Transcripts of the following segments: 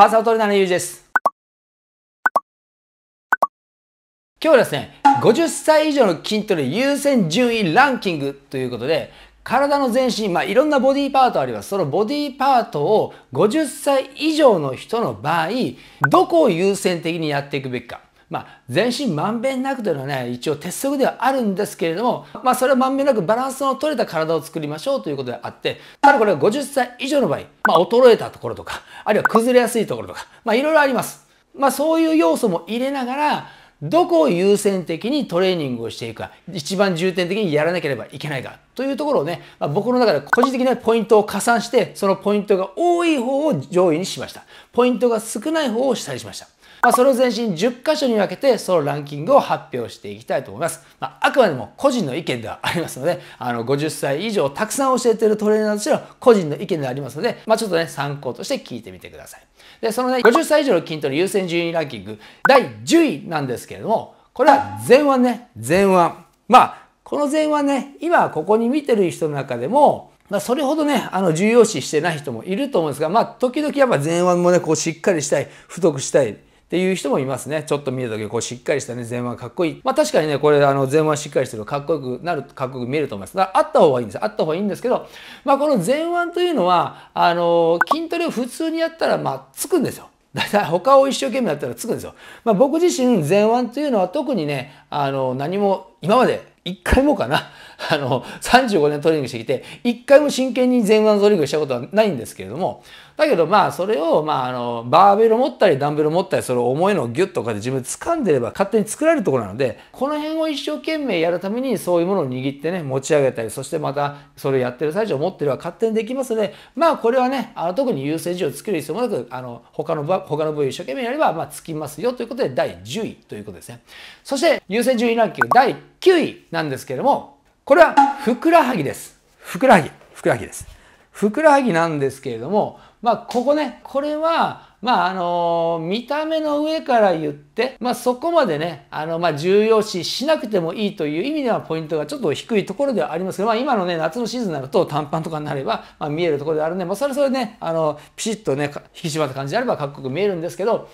パーナルトレーナーのゆうじです。今日はですね、50歳以上の筋トレ優先順位ランキングということで、体の全身、まあ、いろんなボディーパートあります。そのボディーパートを50歳以上の人の場合、どこを優先的にやっていくべきか。まあ、全身まんべんなくというのはね、一応鉄則ではあるんですけれども、まあ、それはまんべんなくバランスの取れた体を作りましょうということであって、ただこれは50歳以上の場合、まあ、衰えたところとか、あるいは崩れやすいところとか、まあ、いろいろあります。まあ、そういう要素も入れながら、どこを優先的にトレーニングをしていくか、一番重点的にやらなければいけないかというところをね、まあ、僕の中で個人的なポイントを加算して、そのポイントが多い方を上位にしました。ポイントが少ない方を下にしました。まあ、それを全身10箇所に分けて、そのランキングを発表していきたいと思います。まあ、あくまでも個人の意見ではありますので、あの、50歳以上たくさん教えているトレーナーとしての個人の意見でありますので、まあ、ちょっとね、参考として聞いてみてください。で、そのね、50歳以上の筋トレ優先順位ランキング、第10位なんですけれども、これは前腕ね、前腕。まあ、この前腕ね、今ここに見てる人の中でも、まあ、それほどね、あの、重要視してない人もいると思うんですが、まあ、時々やっぱ前腕もね、こうしっかりしたい、太くしたい、っていう人もいますね。ちょっと見るときこうしっかりしたね、前腕かっこいい。まあ確かにね、これあの前腕しっかりしてるかっこよくなる、かっこよく見えると思います。だからあった方がいいんです。あった方がいいんですけど、まあこの前腕というのは、あの、筋トレを普通にやったら、まあつくんですよ。だいたい他を一生懸命やったらつくんですよ。まあ僕自身前腕というのは特にね、あの、何も今まで一回もかな、あの、35年トレーニングしてきて、一回も真剣に前腕トレーニングしたことはないんですけれども、だけどまあそれを、まあ、あのバーベル持ったりダンベル持ったりその重いのをギュッとかで自分で掴んでれば勝手に作られるところなのでこの辺を一生懸命やるためにそういうものを握ってね持ち上げたりそしてまたそれをやってる最中持ってれば勝手にできますのでまあこれはねあの特に優先順位をつける必要もなくあの他の他の部位一生懸命やればまあつきますよということで第10位ということですね。そして優先順位ランキング第9位なんですけれどもこれはふくらはぎです。ふくらはぎ。ふくらはぎです。ふくらはぎなんですけれどもまあ、ここね、これは、まあ、あのー、見た目の上から言って、まあ、そこまでね、あの、まあ、重要視しなくてもいいという意味ではポイントがちょっと低いところではありますけど、まあ、今のね、夏のシーズンになると短パンとかになれば、まあ、見えるところであるんで、まあ、それそれね、あの、ピシッとね、引き締まった感じであればかっこよく見えるんですけど、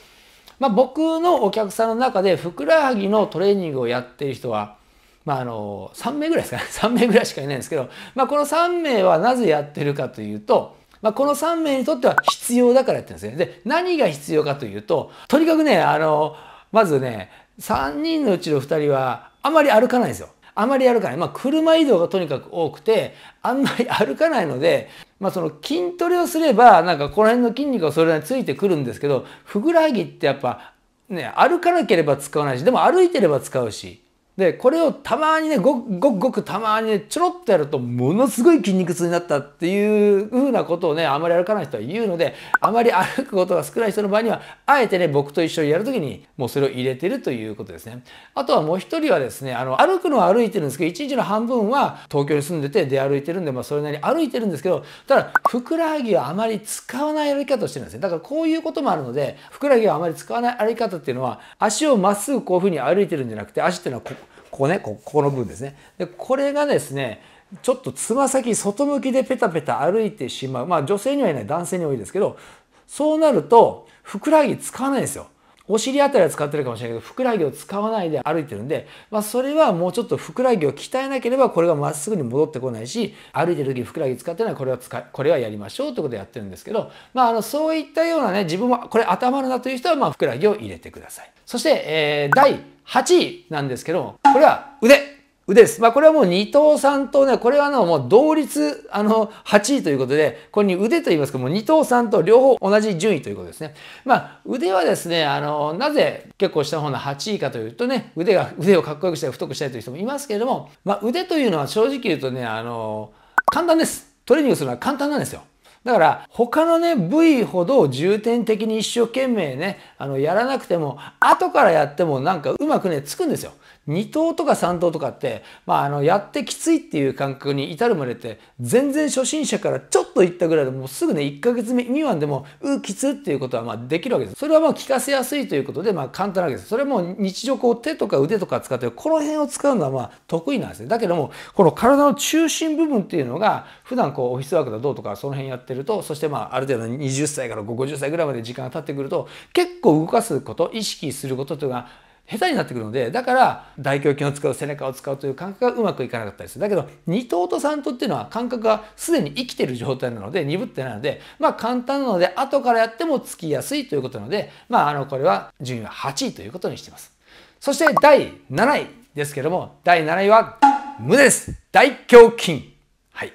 まあ、僕のお客さんの中で、ふくらはぎのトレーニングをやっている人は、まあ、あの、3名ぐらいですかね。3名ぐらいしかいないんですけど、まあ、この3名はなぜやってるかというと、まあ、この3名にとっては必要だからやってるんですね。で、何が必要かというと、とにかくね、あの、まずね、3人のうちの2人はあまり歩かないんですよ。あまり歩かない。まあ、車移動がとにかく多くて、あんまり歩かないので、まあ、その筋トレをすれば、なんかこの辺の筋肉がそれなりについてくるんですけど、ふぐらはぎってやっぱ、ね、歩かなければ使わないし、でも歩いてれば使うし、でこれをたまにねごくごくごくたまに、ね、ちょろっとやるとものすごい筋肉痛になったっていうふうなことをねあまり歩かない人は言うのであまり歩くことが少ない人の場合にはあえてね僕と一緒にやるときにもうそれを入れてるということですねあとはもう一人はですねあの歩くのは歩いてるんですけど一日の半分は東京に住んでて出歩いてるんで、まあ、それなりに歩いてるんですけどただふくらはぎはあまり使わない歩き方をしてるんですねだからこういうこともあるのでふくらはぎはあまり使わない歩き方っていうのは足をまっすぐこういうふうに歩いてるんじゃなくて足っていうのはここここねここの部分ですねでこれがですねちょっとつま先外向きでペタペタ歩いてしまうまあ女性にはいない男性に多いですけどそうなるとふくらはぎ使わないんですよお尻あたりは使ってるかもしれないけどふくらはぎを使わないで歩いてるんで、まあ、それはもうちょっとふくらはぎを鍛えなければこれがまっすぐに戻ってこないし歩いてる時ふくらはぎ使ってないこれは使これはやりましょうということでやってるんですけど、まあ、あのそういったようなね自分はこれ頭るなという人はまあふくらはぎを入れてください。そして、えー、第8位なんですけど、これは腕腕です。まあこれはもう二さ三とね、これはのもう同率、あの、8位ということで、これに腕と言いますけども、二頭三と両方同じ順位ということですね。まあ腕はですね、あの、なぜ結構下の方の8位かというとね、腕が、腕をかっこよくしたい、太くしたいという人もいますけれども、まあ腕というのは正直言うとね、あの、簡単です。トレーニングするのは簡単なんですよ。だから他のね部位ほど重点的に一生懸命ねあのやらなくても後からやってもなんかうまくねつくんですよ2頭とか3頭とかって、まあ、あのやってきついっていう感覚に至るまでって全然初心者からちょっといったぐらいでもうすぐね1ヶ月目未満でもうきつっていうことはまあできるわけですそれはまあ聞かせやすいということでまあ簡単なわけですそれも日常こう手とか腕とか使ってこの辺を使うのはまあ得意なんですねだけどもこの体の中心部分っていうのが普段こうオフィスワークだどうとかその辺やってるとそしてまあある程度20歳から50歳ぐらいまで時間が経ってくると結構動かすこと意識することというのが下手になってくるのでだから大胸筋を使う背中を使うという感覚がうまくいかなかったりするだけど2頭と3頭っていうのは感覚がすでに生きてる状態なので鈍ってないのでまあ簡単なので後からやってもつきやすいということなのでまああのこれは順位は8位ということにしていますそして第7位ですけども第7位は胸です大胸筋はい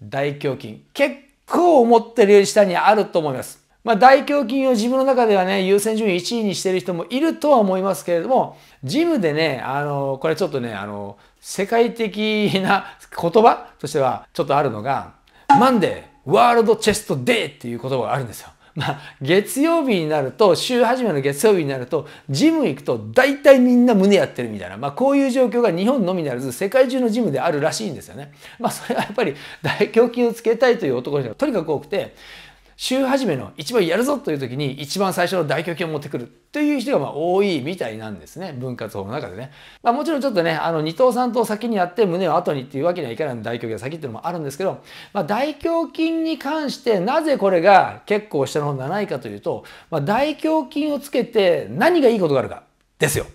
大胸筋結構思ってるより下にあると思いますまあ、大胸筋を自分の中ではね、優先順位1位にしてる人もいるとは思いますけれども、ジムでね、あの、これちょっとね、あの、世界的な言葉としてはちょっとあるのが、マンデー、ワールドチェストデーっていう言葉があるんですよ。まあ、月曜日になると、週始めの月曜日になると、ジム行くと大体みんな胸やってるみたいな、まあ、こういう状況が日本のみならず、世界中のジムであるらしいんですよね。まあ、それはやっぱり大胸筋をつけたいという男の人がとにかく多くて、週始めの一番やるぞという時に一番最初の大胸筋を持ってくるという人がま多いみたいなんですね。分割法の中でね。まあ、もちろんちょっとね、あの、二頭三頭先にやって胸を後にっていうわけにはいかないので大胸筋が先っていうのもあるんですけど、まあ、大胸筋に関してなぜこれが結構下の方にならないかというと、まあ、大胸筋をつけて何がいいことがあるかですよ。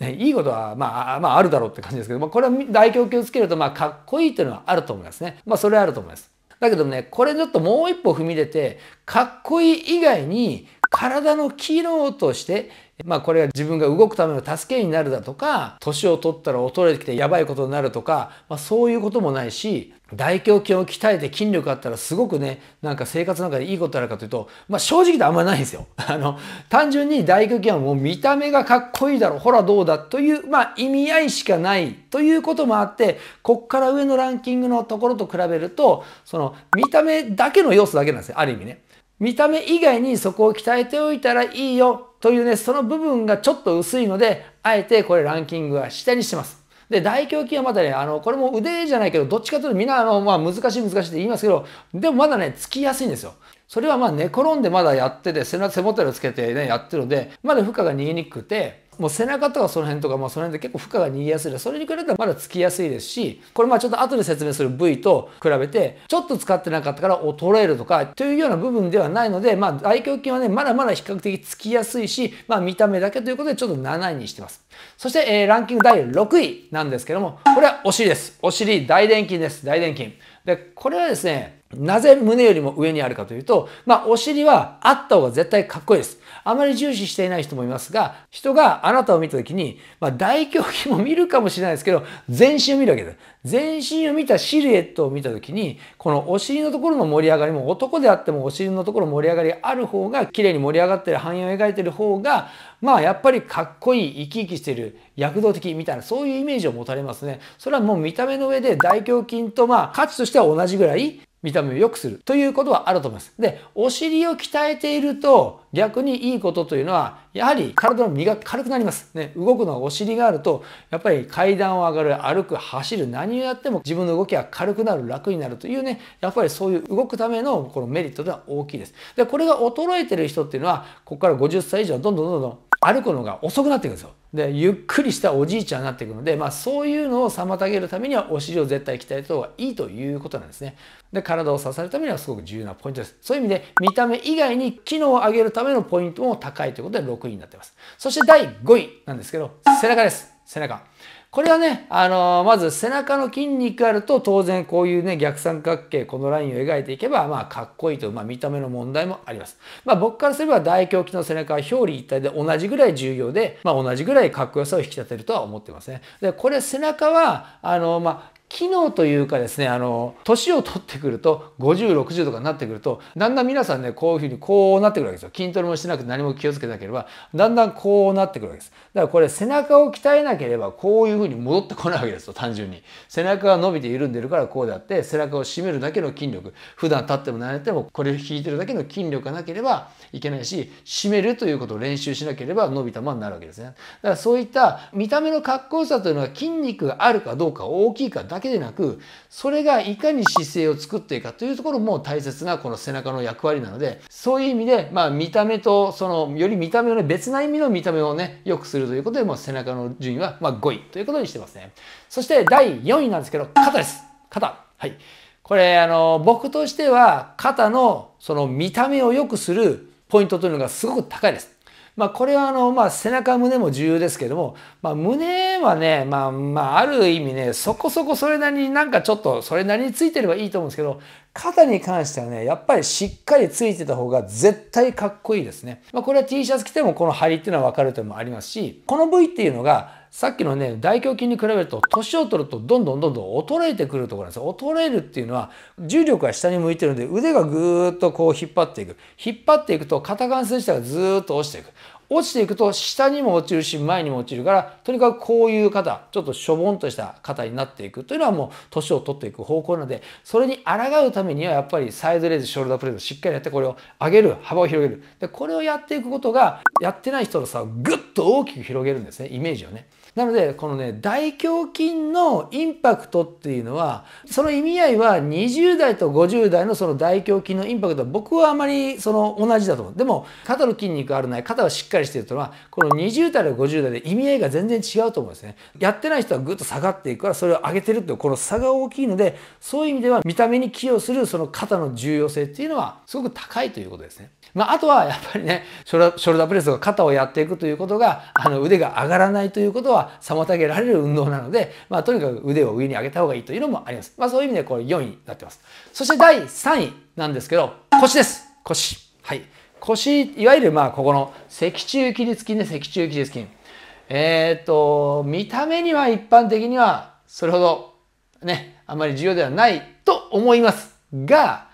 ね、いいことは、まあ、まあ、あるだろうって感じですけど、まあ、これは大胸筋をつけると、まあ、かっこいいというのはあると思いますね。まあ、それはあると思います。だけどね、これちょっともう一歩踏み出て、かっこいい以外に体の機能としてまあこれが自分が動くための助けになるだとか、年を取ったら衰えてきてやばいことになるとか、まあそういうこともないし、大胸筋を鍛えて筋力あったらすごくね、なんか生活の中でいいことあるかというと、まあ正直とあんまりないんですよ。あの、単純に大胸筋はもう見た目がかっこいいだろ、ほらどうだという、まあ意味合いしかないということもあって、こっから上のランキングのところと比べると、その見た目だけの要素だけなんですよ、ある意味ね。見た目以外にそこを鍛えておいたらいいよというね、その部分がちょっと薄いので、あえてこれランキングは下にしてます。で、大胸筋はまだね、あの、これも腕じゃないけど、どっちかというとみんな、あの、まあ、難しい難しいって言いますけど、でもまだね、つきやすいんですよ。それはまあ、寝転んでまだやってて、背中背もたれをつけてね、やってるので、まだ負荷が逃げにくくて、もう背中とかその辺とか、まあ、その辺で結構負荷が逃げやすいでそれに比べたらまだつきやすいですしこれまあちょっと後で説明する部位と比べてちょっと使ってなかったから衰えるとかというような部分ではないので、まあ、大胸筋はねまだまだ比較的つきやすいし、まあ、見た目だけということでちょっと7位にしてますそして、えー、ランキング第6位なんですけどもこれはお尻ですお尻大臀筋です大臀筋でこれはですねなぜ胸よりも上にあるかというと、まあ、お尻はあった方が絶対かっこいいです。あまり重視していない人もいますが、人があなたを見た時に、まあ、大胸筋も見るかもしれないですけど、全身を見るわけです。全身を見たシルエットを見た時に、このお尻のところの盛り上がりも、男であってもお尻のところ盛り上がりある方が、綺麗に盛り上がってる、範囲を描いてる方が、まあ、やっぱりかっこいい、生き生きしてる、躍動的みたいな、そういうイメージを持たれますね。それはもう見た目の上で大胸筋と、まあ、価値としては同じぐらい、見た目を良くするということはあると思います。で、お尻を鍛えていると逆にいいことというのは、やはり体の身が軽くなります。ね、動くのはお尻があると、やっぱり階段を上がる、歩く、走る、何をやっても自分の動きは軽くなる、楽になるというね、やっぱりそういう動くためのこのメリットでは大きいです。で、これが衰えてる人っていうのは、ここから50歳以上どんどんどんどん歩くのが遅くなっていくんですよ。でゆっくりしたおじいちゃんになっていくので、まあ、そういうのを妨げるためにはお尻を絶対鍛えた方がいいということなんですねで体を支えるためにはすごく重要なポイントですそういう意味で見た目以外に機能を上げるためのポイントも高いということで6位になってますそして第5位なんですけど背中です背中これはね、あのー、まず背中の筋肉があると当然こういうね、逆三角形、このラインを描いていけば、まあかっこいいという、まあ見た目の問題もあります。まあ僕からすれば大胸筋の背中は表裏一体で同じぐらい重要で、まあ同じぐらいかっこよさを引き立てるとは思ってますね。で、これ背中は、あのー、まあ機能というかですねあの年を取ってくると5060とかになってくるとだんだん皆さんねこういうふうにこうなってくるわけですよ筋トレもしてなくて何も気をつけなければだんだんこうなってくるわけですだからこれ背中を鍛えなければこういうふうに戻ってこないわけですよ単純に背中が伸びて緩んでるからこうであって背中を締めるだけの筋力普段立っても慣れてもこれを引いてるだけの筋力がなければいけないし締めるということを練習しなければ伸びたままになるわけですねだからそういった見た目のかっこよさというのは筋肉があるかどうか大きいかだけけでなくそれがいかに姿勢を作っていくかというところも大切なこの背中の役割なのでそういう意味で、まあ、見た目とそのより見た目の、ね、別な意味の見た目をね良くするということでもう背中の順位は、ま5位ということにしてますねそして第4位なんですけど肩です肩はいこれあの僕としては肩のその見た目を良くするポイントというのがすごく高いですまあ、これはあの、まあ、背中胸も重要ですけども、まあ、胸はね、まあまあ、ある意味ねそこそこそれなりになんかちょっとそれなりについてればいいと思うんですけど肩に関してはねやっぱりしっかりついてた方が絶対かっこいいですね、まあ、これは T シャツ着てもこの張りっていうのは分かるというのもありますしこの部位っていうのがさっきのね大胸筋に比べると年を取るとどんどんどんどん衰えてくるところなんです衰えるっていうのは重力が下に向いてるんで腕がぐーっとこう引っ張っていく引っ張っていくと肩関節自体がずーっと落ちていく落ちていくと下にも落ちるし前にも落ちるからとにかくこういう方ちょっとしょぼんとした方になっていくというのはもう年を取っていく方向なのでそれに抗うためにはやっぱりサイドレーズショルダープレートしっかりやってこれを上げる幅を広げるでこれをやっていくことがやってない人の差をぐっと大きく広げるんですねイメージをね。なので、このね、大胸筋のインパクトっていうのは、その意味合いは20代と50代のその大胸筋のインパクトは僕はあまりその同じだと思う。でも、肩の筋肉あるない、肩はしっかりしてるというのは、この20代と50代で意味合いが全然違うと思うんですね。やってない人はぐっと下がっていくから、それを上げてるってこの差が大きいので、そういう意味では見た目に寄与するその肩の重要性っていうのはすごく高いということですね。まあ、あとはやっぱりね、ショルダープレスとか肩をやっていくということが、あの腕が上がらないということは、妨げられる運動なので、まあ、とにかく腕を上に上げた方がいいというのもあります。まあ、そういう意味でこれ4位になってます。そして第3位なんですけど、腰です。腰。はい。腰、いわゆるまあ、ここの脊柱起立筋で脊柱起立筋。えっ、ー、と、見た目には一般的にはそれほどね、あまり重要ではないと思いますが、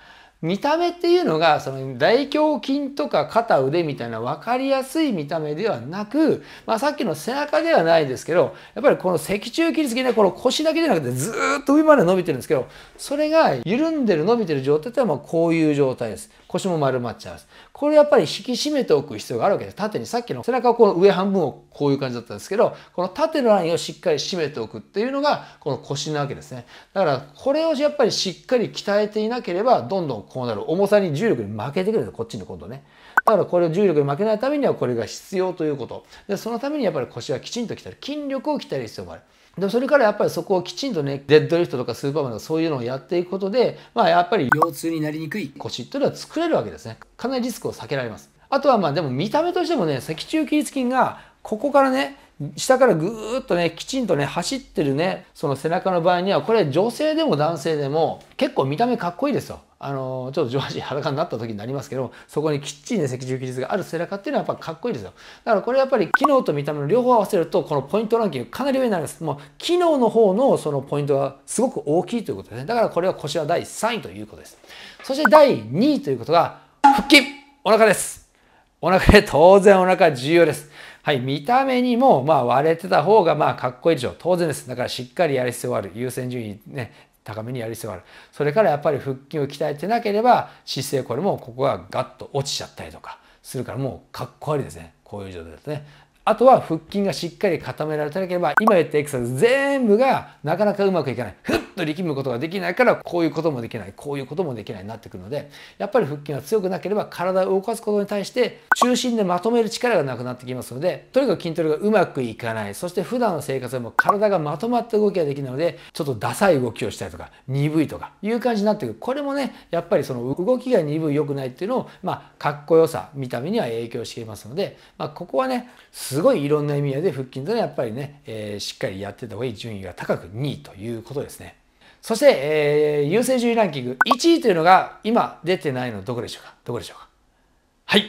見た目っていうのがその大胸筋とか肩腕みたいな分かりやすい見た目ではなく、まあ、さっきの背中ではないですけどやっぱりこの脊柱起立筋ねこの腰だけじゃなくてずっと上まで伸びてるんですけどそれが緩んでる伸びてる状態ってのはまこういう状態です腰も丸まっちゃう。これやっぱり引き締めておく必要があるわけです。縦にさっきの背中をこの上半分をこういう感じだったんですけど、この縦のラインをしっかり締めておくっていうのがこの腰なわけですね。だからこれをやっぱりしっかり鍛えていなければどんどんこうなる。重さに重力に負けてくるこっちに今度ね。だからこれを重力に負けないためにはこれが必要ということ。で、そのためにやっぱり腰はきちんと鍛える。筋力を鍛える必要もある。でもそれからやっぱりそこをきちんとね、デッドリフトとかスーパーマンとかそういうのをやっていくことで、まあやっぱり腰痛になりにくい腰っていうのは作れるわけですね。かなりリスクを避けられます。あとはまあでも見た目としてもね、脊柱起立筋がここからね、下からぐーっとねきちんとね走ってるねその背中の場合にはこれ女性でも男性でも結構見た目かっこいいですよ。あのちょっと上半身裸になった時になりますけどそこにきっちりね脊柱起立がある背中っていうのはやっぱかっこいいですよだからこれやっぱり機能と見た目の両方合わせるとこのポイントランキングかなり上になりますもう機能の方のそのポイントがすごく大きいということですねだからこれは腰は第3位ということですそして第2位ということが腹筋お腹ですお腹で当然お腹重要ですはい、見た目にも、まあ、割れてた方が、まあ、かっこいいでしょう。当然です。だから、しっかりやる必要がある。優先順位ね、高めにやる必要がある。それから、やっぱり腹筋を鍛えてなければ、姿勢、これも、ここがガッと落ちちゃったりとかするから、もう、かっこ悪いですね。こういう状態ですね。あとは腹筋がしっかり固められてなければ、今言ったエクササイズ全部がなかなかうまくいかない。ふっッと力むことができないからこういうこともできないこういうこともできないになってくるのでやっぱり腹筋が強くなければ体を動かすことに対して中心でまとめる力がなくなってきますのでとにかく筋トレがうまくいかないそして普段の生活でも体がまとまった動きができないのでちょっとダサい動きをしたりとか鈍いとかいう感じになってくるこれもねやっぱりその動きが鈍い良くないっていうのをまあかっこよさ見た目には影響していますので、まあ、ここはねすごいいろんな意味合いで腹筋というのはやっぱりね、えー、しっかりやってた方がいい順位が高く2位ということですね。そして、えー、優先順位ランキング1位というのが今出てないのどこでしょうかどこでしょうかはい。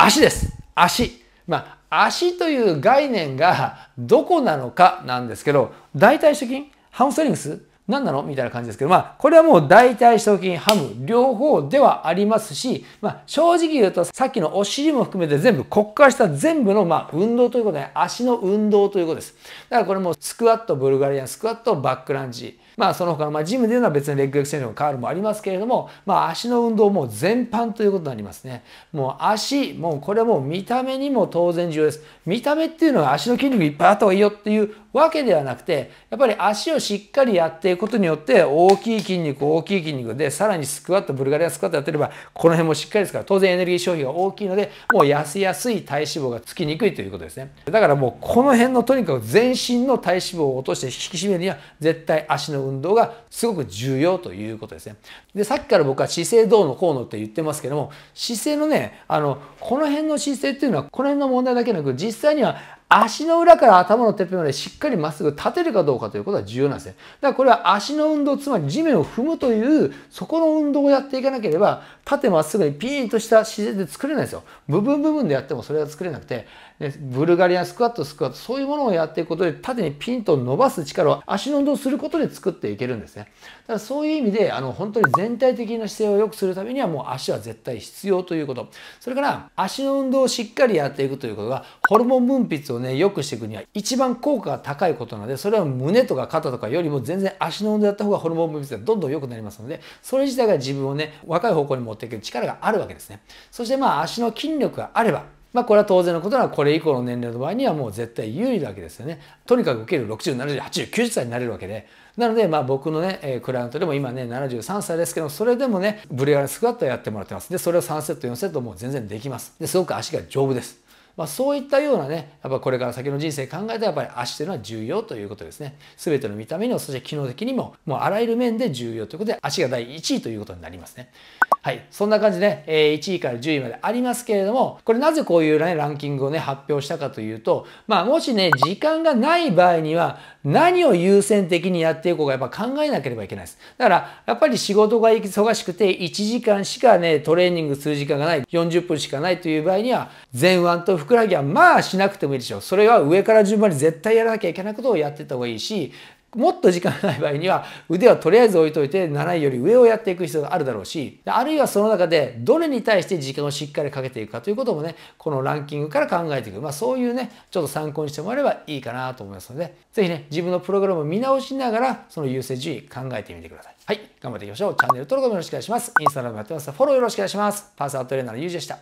足です。足。まあ、足という概念がどこなのかなんですけど、大腿主筋、ハムストリングス、何なのみたいな感じですけど、まあ、これはもう代替商品ハム両方ではありますし、まあ、正直言うと、さっきのお尻も含めて全部、こっから下全部の、まあ、運動ということで、足の運動ということです。だからこれもスクワット、ブルガリアンスクワット、バックランジ、まあ、その他の、まあ、ジムでいうのは別にレッグエクセンションールもありますけれども、まあ、足の運動も全般ということになりますね。もう足、もうこれはもう見た目にも当然重要です。見た目っていうのは足の筋肉いっぱいあった方がいいよっていうわけではなくて、やっぱり足をしっかりやっていくことによって、大きい筋肉、大きい筋肉で、さらにスクワット、ブルガリアスクワットやってれば、この辺もしっかりですから、当然エネルギー消費が大きいので、もう痩せやすい体脂肪がつきにくいということですね。だからもう、この辺のとにかく全身の体脂肪を落として引き締めるには、絶対足の運動がすごく重要ということですね。で、さっきから僕は姿勢どうのこうのって言ってますけども、姿勢のね、あの、この辺の姿勢っていうのは、この辺の問題だけなく、実際には足の裏から頭のてっぺんまでしっかりまっすぐ立てるかどうかということは重要なんですね。だからこれは足の運動、つまり地面を踏むという、そこの運動をやっていかなければ、縦まっすぐにピーンとした姿勢で作れないんですよ。部分部分でやってもそれは作れなくて、でブルガリアンスクワット、スクワット、そういうものをやっていくことで、縦にピンと伸ばす力を足の運動することで作っていけるんですね。だからそういう意味で、あの、本当に全体的な姿勢を良くするためには、もう足は絶対必要ということ。それから、足の運動をしっかりやっていくということが、ホルモン分泌をね、良くしていくには一番効果が高いことなので、それは胸とか肩とかよりも全然足の運動やった方がホルモン分泌がどんどん良くなりますので、それ自体が自分をね、若い方向に持っていく力があるわけですね。そしてまあ足の筋力があれば、まあ、これは当然のことならこれ以降の年齢の場合にはもう絶対有利なわけですよね。とにかく受ける60、70、80、90歳になれるわけで。なので、まあ僕のね、えー、クライアントでも今ね、73歳ですけど、それでもね、ブレアルスクワットやってもらってます。で、それを3セット、4セットもう全然できます。で、すごく足が丈夫です。まあ、そういったようなね、やっぱこれから先の人生考えたらやっぱり足というのは重要ということですね。全ての見た目にも、そして機能的にも、もうあらゆる面で重要ということで、足が第1位ということになりますね。はい。そんな感じで、ね、え1位から10位までありますけれども、これなぜこういう、ね、ランキングをね、発表したかというと、まあ、もしね、時間がない場合には、何を優先的にやっていこうか、やっぱ考えなければいけないです。だから、やっぱり仕事が忙しくて、1時間しかね、トレーニングする時間がない、40分しかないという場合には、前腕と腹ふくらはぎはまあしなくてもいいでしょう。それは上から順番に絶対やらなきゃいけないことをやってた方がいいし、もっと時間がない場合には腕はとりあえず置いといて7位より上をやっていく必要があるだろうしあるいはその中でどれに対して時間をしっかりかけていくかということもねこのランキングから考えていく、まあ、そういうねちょっと参考にしてもらえればいいかなと思いますので是非ね自分のプログラムを見直しながらその優先順位考えてみてくださいはい頑張っていきましょうチャンネル登録もよろしくお願いしますインスタグラムやってますフォローよろしくお願いしますパーサートレーナーのゆうじでした